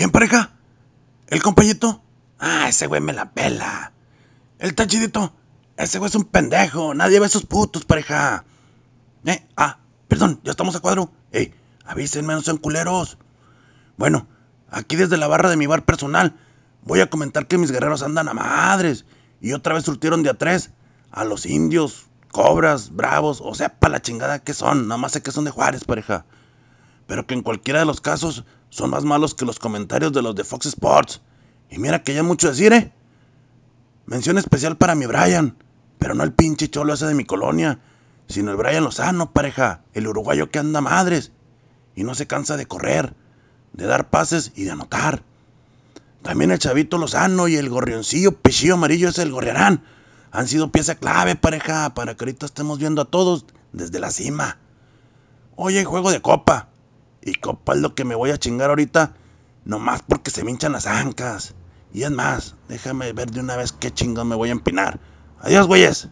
¿Quién, pareja? ¿El compañito? Ah, ese güey me la pela. El tachidito. Ese güey es un pendejo. Nadie ve esos putos, pareja. Eh, ah, perdón, ya estamos a cuadro. Ey, avísenme, no sean culeros. Bueno, aquí desde la barra de mi bar personal, voy a comentar que mis guerreros andan a madres. Y otra vez surtieron de a tres a los indios, cobras, bravos, o sea, pa' la chingada que son. Nada más sé que son de Juárez, pareja pero que en cualquiera de los casos son más malos que los comentarios de los de Fox Sports. Y mira que ya mucho decir, ¿eh? Mención especial para mi Brian, pero no el pinche cholo ese de mi colonia, sino el Brian Lozano, pareja, el uruguayo que anda madres y no se cansa de correr, de dar pases y de anotar. También el Chavito Lozano y el gorrioncillo pechillo amarillo es el gorriarán. Han sido pieza clave, pareja, para que ahorita estemos viendo a todos desde la cima. Oye, juego de copa. Y copa lo que me voy a chingar ahorita, nomás porque se me hinchan las ancas. Y es más, déjame ver de una vez qué chingón me voy a empinar. Adiós, güeyes.